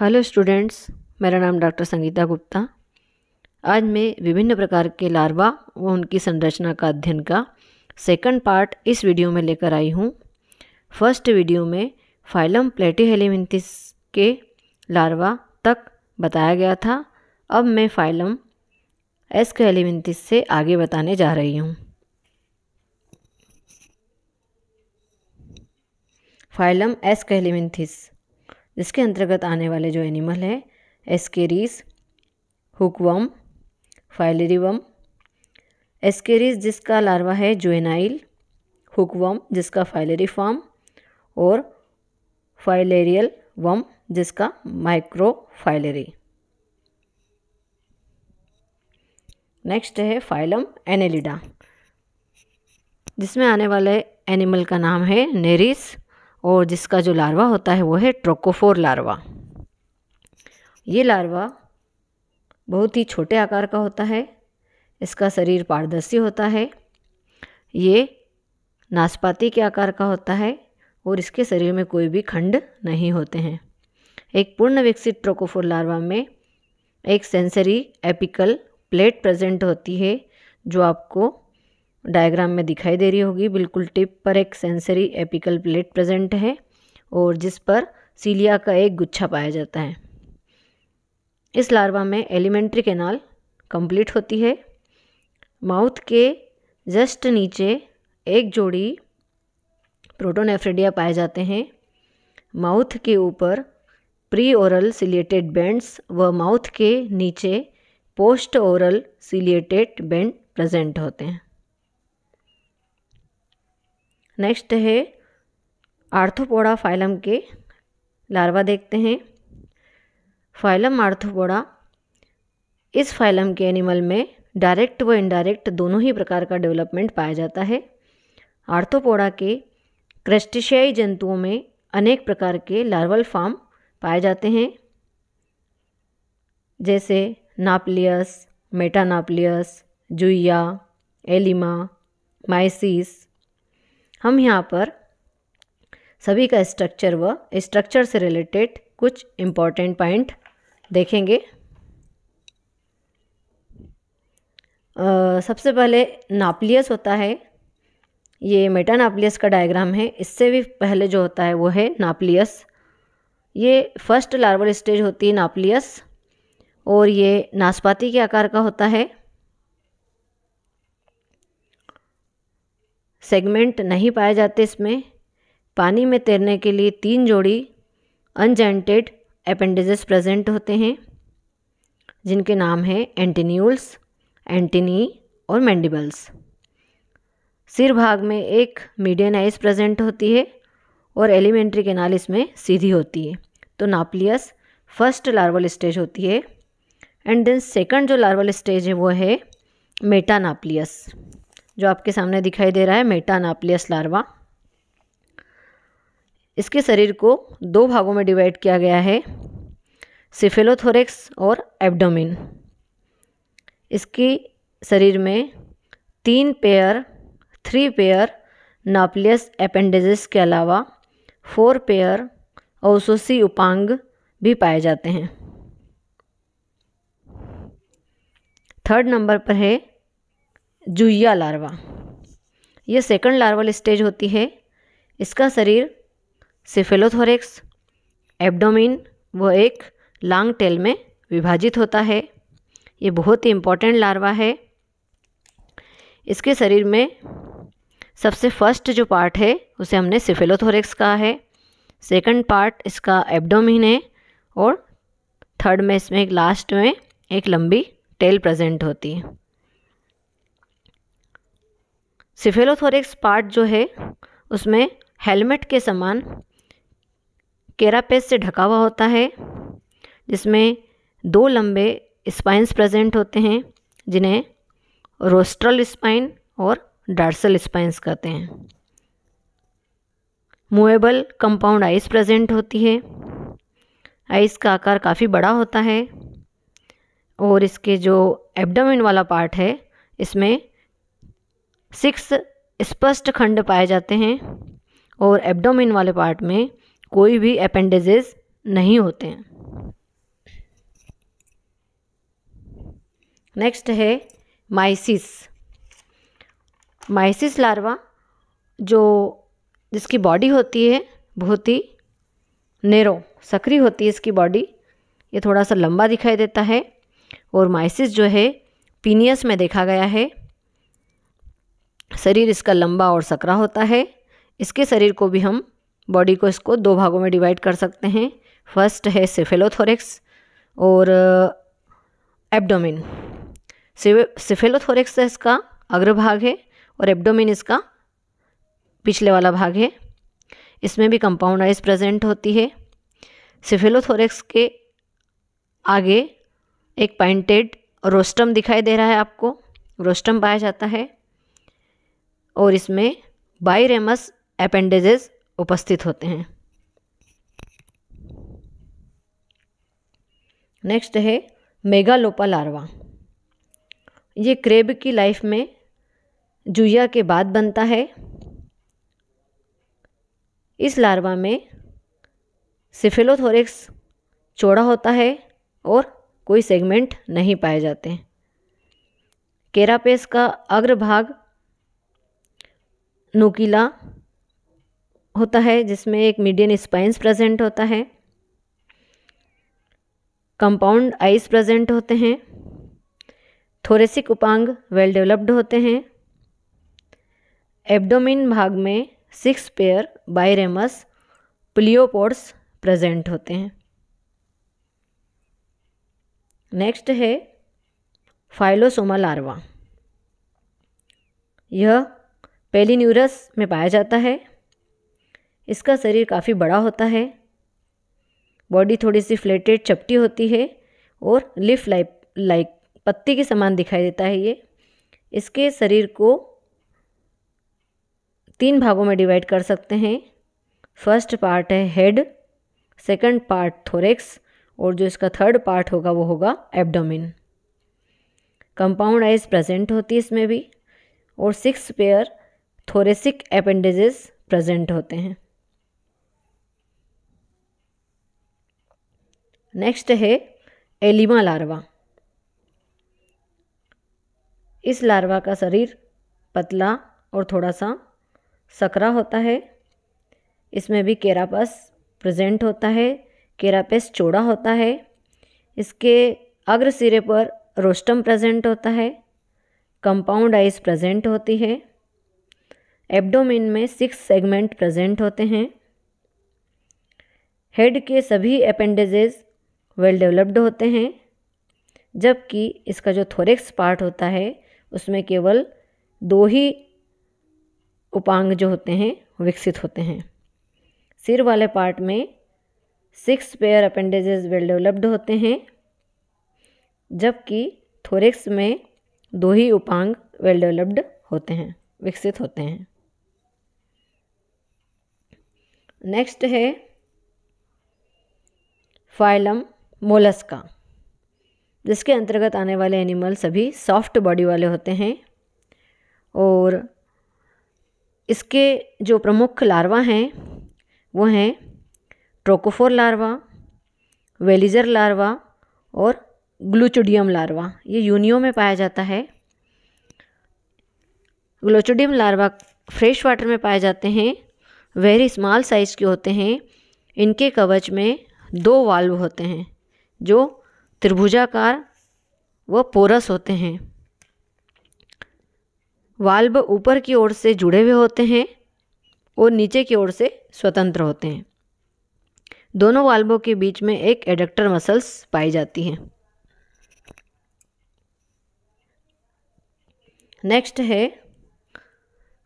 hello students मेरा नाम doctor Sangeeta Gupta आज मैं विभिन्न प्रकार के लार्वा व उनकी संरचना का अध्ययन का सेकंड पार्ट इस वीडियो में लेकर आई हूँ फर्स्ट वीडियो में फाइलम प्लेटीहेलिमिंथिस के लार्वा तक बताया गया था अब मैं फाइलम एस्क हेलिमिंथिस से आगे बताने जा रही हूँ फाइलम एस्क हेलिमिंथिस जिसके अंतर्गत आने वाले जो एनिमल हैं एस्केरीज हुकवम फाइलेरिवम एस्केरीज जिसका लार्वा है जुएनाइल हुकवम जिसका फॉर्म और फाइलेरियल वम जिसका माइक्रोफाइलेरी नेक्स्ट है फाइलम एनेलिडा जिसमें आने वाले एनिमल का नाम है नेरिस और जिसका जो लार्वा होता है वो है ट्रोकोफोर लार्वा ये लार्वा बहुत ही छोटे आकार का होता है इसका शरीर पारदर्शी होता है ये नाशपाती के आकार का होता है और इसके शरीर में कोई भी खंड नहीं होते हैं एक पूर्ण विकसित ट्रोकोफोर लार्वा में एक सेंसरी एपिकल प्लेट प्रेजेंट होती है जो आपको डायग्राम में दिखाई दे रही होगी बिल्कुल टिप पर एक सेंसरी एपिकल प्लेट प्रेजेंट है और जिस पर सीलिया का एक गुच्छा पाया जाता है इस लार्वा में एलिमेंट्री कैनाल कंप्लीट होती है माउथ के जस्ट नीचे एक जोड़ी प्रोटोनेफ्रेडिया पाए जाते हैं माउथ के ऊपर प्री ओरल सिलिएटेड बैंड्स व माउथ के नीचे post oral ciliated band present होते हैं नेक्स्ट है आर्थोपोडा फाइलम के लार्वा देखते हैं फाइलम आर्थोपोडा इस फाइलम के एनिमल में डायरेक्ट व इनडायरेक्ट दोनों ही प्रकार का डेवलपमेंट पाया जाता है आर्थोपोडा के क्रस्टिशियाई जंतुओं में अनेक प्रकार के लार्वल फार्म पाए जाते हैं जैसे नापलियस मेटानापलियस जुइया एलिमा माइसिस हम यहाँ पर सभी का स्ट्रक्चर व स्ट्रक्चर से रिलेटेड कुछ इम्पॉर्टेंट पॉइंट देखेंगे आ, सबसे पहले नापलियस होता है ये मेटा नापलियस का डायग्राम है इससे भी पहले जो होता है वो है नापलियस ये फर्स्ट लार्वल स्टेज होती है नापलियस और ये नाशपाती के आकार का होता है सेगमेंट नहीं पाए जाते इसमें पानी में तैरने के लिए तीन जोड़ी अनजेंटेड अपेंडिजेस प्रेजेंट होते हैं जिनके नाम हैं एंटीन्यूल्स एंटीनी और मैंडिबल्स सिर भाग में एक मीडियन आइस प्रेजेंट होती है और एलिमेंट्री केनाल इसमें सीधी होती है तो नापलियस फर्स्ट लार्वल स्टेज होती है एंड देन सेकंड जो लार्वल स्टेज है वो है मेटानापलियस जो आपके सामने दिखाई दे रहा है मेटानाप्लियस लार्वा इसके शरीर को दो भागों में डिवाइड किया गया है सिफेलोथोरेक्स और एब्डोमिन इसके शरीर में तीन pair three pair nauplius appendages के अलावा फोर पेयर औसोसी उपांग भी पाए जाते हैं थर्ड नंबर पर है जुइया लार्वा यह सेकंड लार्वल स्टेज होती है इसका शरीर सिफेलोथोरेक्स एब्डोमिन व एक लॉन्ग टेल में विभाजित होता है ये बहुत ही इम्पोर्टेंट लार्वा है इसके शरीर में सबसे फर्स्ट जो पार्ट है उसे हमने सिफेलोथोरेक्स कहा है सेकंड पार्ट इसका एब्डोमिन है और थर्ड में इसमें एक लास्ट में एक लंबी टेल प्रेजेंट होती है सिफेलोथोरिक्स पार्ट जो है उसमें हेलमेट के समान केरापेस से ढका हुआ होता है जिसमें दो लंबे स्पाइंस प्रेजेंट होते हैं जिन्हें रोस्ट्रल स्पाइन और डार्सल स्पाइंस कहते हैं मूवेबल कंपाउंड आइस प्रेजेंट होती है आइस का आकार काफ़ी बड़ा होता है और इसके जो एब्डोमिन वाला पार्ट है इसमें सिक्स स्पष्ट खंड पाए जाते हैं और एब्डोमिन वाले पार्ट में कोई भी अपेंडेजेस नहीं होते हैं नेक्स्ट है माइसिस माइसिस लार्वा जो जिसकी बॉडी होती है बहुत ही नेरो सक्रिय होती है इसकी बॉडी ये थोड़ा सा लंबा दिखाई देता है और माइसिस जो है पीनियस में देखा गया है शरीर इसका लंबा और सकरा होता है इसके शरीर को भी हम बॉडी को इसको दो भागों में डिवाइड कर सकते हैं फर्स्ट है सिफेलोथोरिक्स और एब्डोमिन uh, सिफेलोथोरिक्स इसका अग्रभाग है और एब्डोमिन इसका पिछले वाला भाग है इसमें भी कंपाउंड आइस प्रेजेंट होती है सिफेलोथोरिक्स के आगे एक पाइंटेड रोस्टम दिखाई दे रहा है आपको रोस्टम पाया जाता है और इसमें बाइरेमस अपेंडेजेस उपस्थित होते हैं नेक्स्ट है मेगालोपा लार्वा ये क्रेब की लाइफ में जुया के बाद बनता है इस लार्वा में सिफिलोथोरिक्स चौड़ा होता है और कोई सेगमेंट नहीं पाए जाते केरापेस का अग्रभाग नोकीला होता है जिसमें एक मीडियन स्पाइंस प्रेजेंट होता है कंपाउंड आइस प्रेजेंट होते हैं थोरेसिक उपांग वेल डेवलप्ड होते हैं एब्डोमिन भाग में six pair biramous pleopods present होते हैं नेक्स्ट है फाइलोसोमा लार्वा यह पेलिन्यूरस में पाया जाता है इसका शरीर काफ़ी बड़ा होता है बॉडी थोड़ी सी फ्लेटेड चपटी होती है और लिफ लाइक लाइक पत्ती के समान दिखाई देता है ये इसके शरीर को तीन भागों में डिवाइड कर सकते हैं फर्स्ट पार्ट है हेड सेकंड पार्ट थोरेक्स और जो इसका थर्ड पार्ट होगा वो होगा एब्डोमिन कंपाउंड आइज प्रेजेंट होती है इसमें भी और six pair thoracic appendages present होते हैं नेक्स्ट है एलिमा लार्वा इस लार्वा का शरीर पतला और थोड़ा सा सकरा होता है इसमें भी केरापस प्रेजेंट होता है केरापेस चौड़ा होता है इसके अग्र सिरे पर रोस्टम प्रेजेंट होता है कंपाउंड आइस प्रेजेंट होती है एब्डोमिन में सिक्स सेगमेंट प्रेजेंट होते हैं हेड के सभी अपेंडेजेस वेल डेवलप्ड होते हैं जबकि इसका जो थोरेक्स पार्ट होता है उसमें केवल दो ही उपांग जो होते हैं विकसित होते हैं सिर वाले पार्ट में six pair appendages well developed होते हैं जबकि थोरेक्स में दो ही उपांग वेल डेवलप्ड होते हैं विकसित होते हैं नेक्स्ट है फाइलम मोलस्का जिसके अंतर्गत आने वाले एनिमल सभी सॉफ्ट बॉडी वाले होते हैं और इसके जो प्रमुख लार्वा हैं वो हैं ट्रोकोफोर लार्वा वेलिजर लार्वा और ग्लूचुडियम लार्वा ये यूनियो में पाया जाता है ग्लोचुडियम लार्वा फ्रेश वाटर में पाए जाते हैं वेरी स्मॉल साइज़ के होते हैं इनके कवच में दो वाल्व होते हैं जो त्रिभुजाकार व पोरस होते हैं वाल्व ऊपर की ओर से जुड़े हुए होते हैं और नीचे की ओर से स्वतंत्र होते हैं दोनों वाल्वों के बीच में एक एडक्टर मसल्स पाई जाती हैं नेक्स्ट है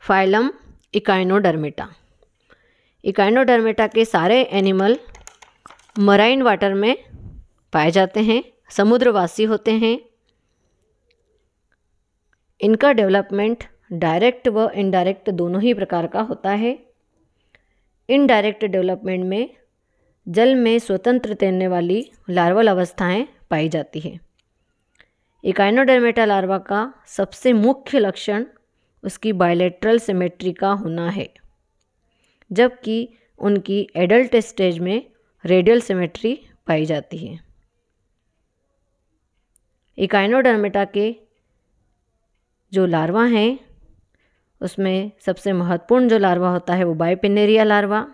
फाइलम इकाइनोडर्मिटा इकाइनोडर्मेटा के सारे एनिमल मराइन वाटर में पाए जाते हैं समुद्रवासी होते हैं इनका डेवलपमेंट डायरेक्ट व इनडायरेक्ट दोनों ही प्रकार का होता है इनडायरेक्ट डेवलपमेंट में जल में स्वतंत्र तैरने वाली लार्वल अवस्थाएं पाई जाती है इकाइनोडर्मेटा लार्वा का सबसे मुख्य लक्षण उसकी बायोलेट्रल सिमेट्री का होना है जबकि उनकी एडल्ट स्टेज में रेडियल सिमेट्री पाई जाती है इकाइनोडर्मेटा के जो लार्वा हैं उसमें सबसे महत्वपूर्ण जो लार्वा होता है वो बायोपिनेरिया लार्वा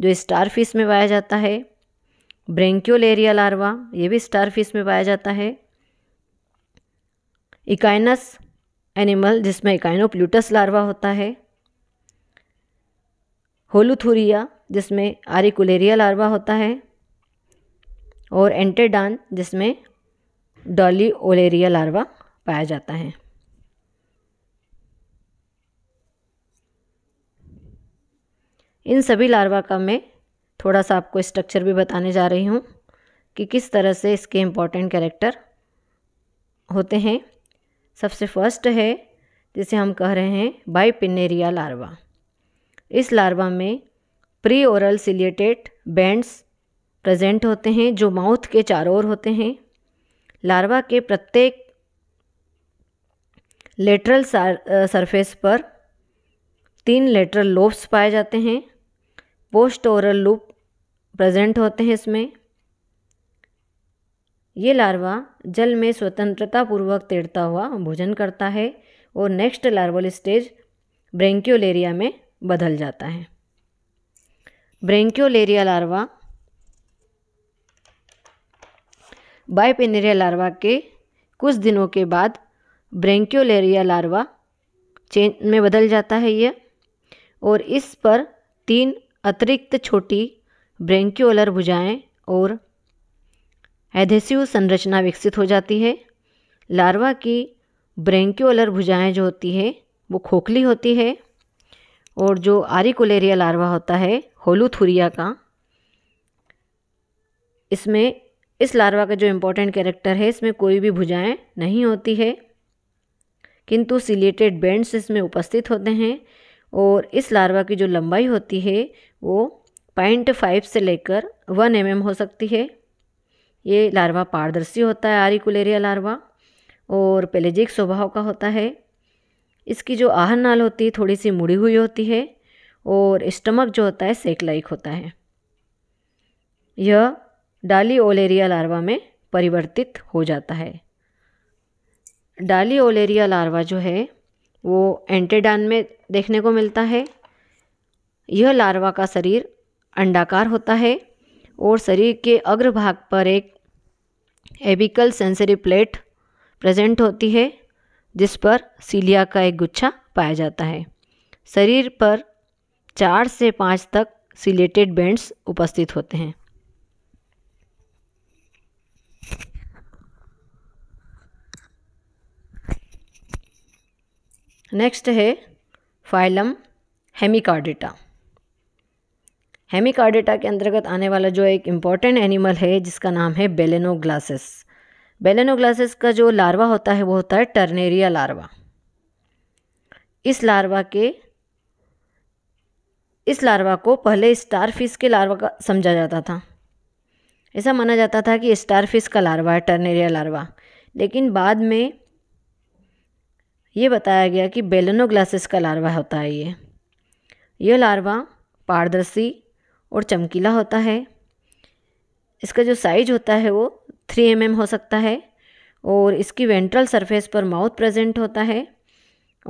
जो स्टारफिश में पाया जाता है ब्रेंक्योलेरिया लार्वा ये भी स्टारफिश में पाया जाता है इकाइनस एनिमल जिसमें इकाइनोप्लूटस लार्वा होता है होलुथुरिया जिसमें आरिकुलेरिया लार्वा होता है और एंटेडान जिसमें डॉली ओलेरिया लार्वा पाया जाता है इन सभी लार्वा का मैं थोड़ा सा आपको स्ट्रक्चर भी बताने जा रही हूँ कि किस तरह से इसके इम्पॉर्टेंट कैरेक्टर होते हैं सबसे फर्स्ट है जिसे हम कह रहे हैं बाई पिनेरिया लार्वा इस लार्वा में pre oral ciliated bands present होते हैं जो माउथ के चारों ओर होते हैं लार्वा के प्रत्येक लेटरल सरफेस पर तीन लेटरल लोब्स पाए जाते हैं पोस्ट ओरल लूप प्रेजेंट होते हैं इसमें ये लार्वा जल में स्वतंत्रता पूर्वक तैरता हुआ भोजन करता है और नेक्स्ट लार्वल स्टेज ब्रेंक्योलेरिया में बदल जाता है ब्रेंक्योलेरिया लार्वा बाइपेनेरिया लार्वा के कुछ दिनों के बाद ब्रेंक्योलेरिया लार्वा चेन में बदल जाता है यह और इस पर तीन अतिरिक्त छोटी ब्रेंक्योलर भुजाएं और एधेसिव संरचना विकसित हो जाती है लार्वा की ब्रेंक्योलर भुजाएं जो होती है वो खोखली होती है और जो आरिकुलेरिया लार्वा होता है होलूथुरिया का इसमें इस लार्वा का जो इम्पोर्टेंट कैरेक्टर है इसमें कोई भी भुजाएं नहीं होती है किंतु सिलेटेड बैंड्स इसमें उपस्थित होते हैं और इस लार्वा की जो लंबाई होती है वो पॉइंट फाइव से लेकर वन एम mm हो सकती है ये लार्वा पारदर्शी होता है आरिकुलेरिया लार्वा और पेलेजिक स्वभाव का होता है इसकी जो आहन नाल होती है थोड़ी सी मुड़ी हुई होती है और स्टमक जो होता है सेक लाइक होता है यह डाली ओलेरिया लार्वा में परिवर्तित हो जाता है डाली ओलेरिया लार्वा जो है वो एंटेडान में देखने को मिलता है यह लार्वा का शरीर अंडाकार होता है और शरीर के अग्रभाग पर एक एबिकल सेंसरी प्लेट प्रेजेंट होती है जिस पर सीलिया का एक गुच्छा पाया जाता है शरीर पर चार से पाँच तक सिलेटेड बैंड्स उपस्थित होते हैं नेक्स्ट है फाइलम हेमिकार्डेटा हेमिकार्डेटा के अंतर्गत आने वाला जो एक इम्पॉर्टेंट एनिमल है जिसका नाम है बेलेनो ग्लासेस बेलेनोग्लासेस का जो लार्वा होता है वो होता है टर्नेरिया लार्वा इस लार्वा के इस लार्वा को पहले स्टार फिश के लार्वा का समझा जाता था ऐसा माना जाता था कि स्टार फिश का लार्वा है टर्नेरिया लार्वा लेकिन बाद में ये बताया गया कि बेलेनोग्लासेस का लार्वा होता है ये यह लार्वा पारदर्शी और चमकीला होता है इसका जो साइज होता है वो थ्री एम हो सकता है और इसकी वेंट्रल सरफेस पर माउथ प्रेजेंट होता है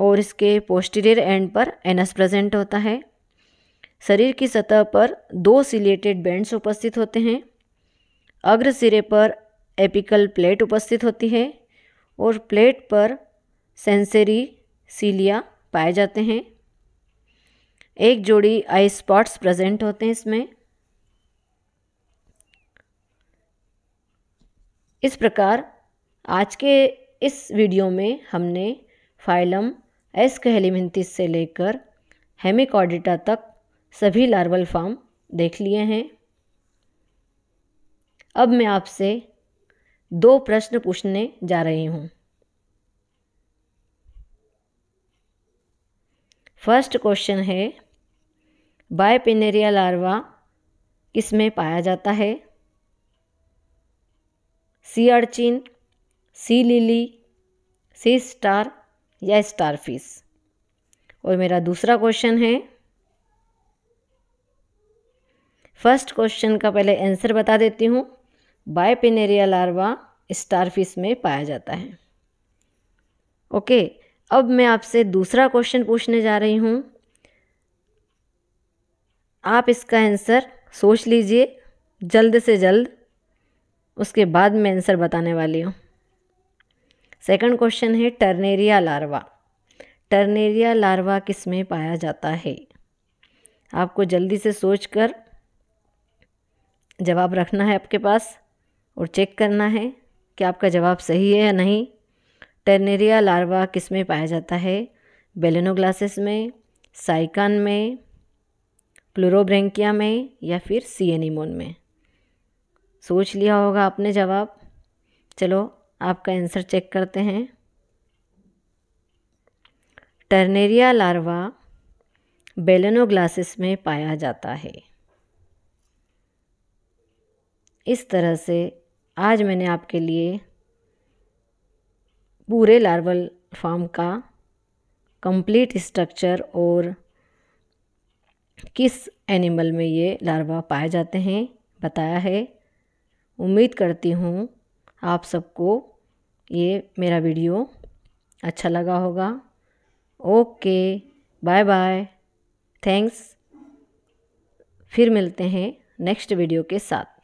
और इसके पोस्टीरियर एंड पर एनस प्रेजेंट होता है शरीर की सतह पर दो सिलेटेड बैंड्स उपस्थित होते हैं अग्र सिरे पर एपिकल प्लेट उपस्थित होती है और प्लेट पर सेंसरी सीलिया पाए जाते हैं एक जोड़ी आई स्पॉट्स प्रेजेंट होते हैं इसमें इस प्रकार आज के इस वीडियो में हमने फाइलम एस कहलिमिंतिस से लेकर हेमिकॉडिटा तक सभी लार्वल फार्म देख लिए हैं अब मैं आपसे दो प्रश्न पूछने जा रही हूँ फर्स्ट क्वेश्चन है बायपिनेरिया लार्वा किस में पाया जाता है sea urchin sea lily sea star या स्टार फिश और मेरा दूसरा क्वेश्चन है फर्स्ट क्वेश्चन का पहले आंसर बता देती हूँ बायपेनेरिया लार्वा फिश में पाया जाता है ओके अब मैं आपसे दूसरा क्वेश्चन पूछने जा रही हूँ आप इसका आंसर सोच लीजिए जल्द से जल्द उसके बाद मैं आंसर बताने वाली हूँ सेकंड क्वेश्चन है टर्नेरिया लार्वा टर्नेरिया लार्वा किस में पाया जाता है आपको जल्दी से सोच कर जवाब रखना है आपके पास और चेक करना है कि आपका जवाब सही है या नहीं टर्नेरिया लार्वा किस में पाया जाता है बेलेनोग्लासेस में साइकान में क्लोरोब्रेंकिया में या फिर सी एनिमोन में सोच लिया होगा आपने जवाब चलो आपका आंसर चेक करते हैं टर्नेरिया लार्वा बेलनोग्लासिस में पाया जाता है इस तरह से आज मैंने आपके लिए पूरे लार्वल फॉर्म का कंप्लीट स्ट्रक्चर और किस एनिमल में ये लार्वा पाए जाते हैं बताया है उम्मीद करती हूँ आप सबको ये मेरा वीडियो अच्छा लगा होगा ओके बाय बाय थैंक्स फिर मिलते हैं नेक्स्ट वीडियो के साथ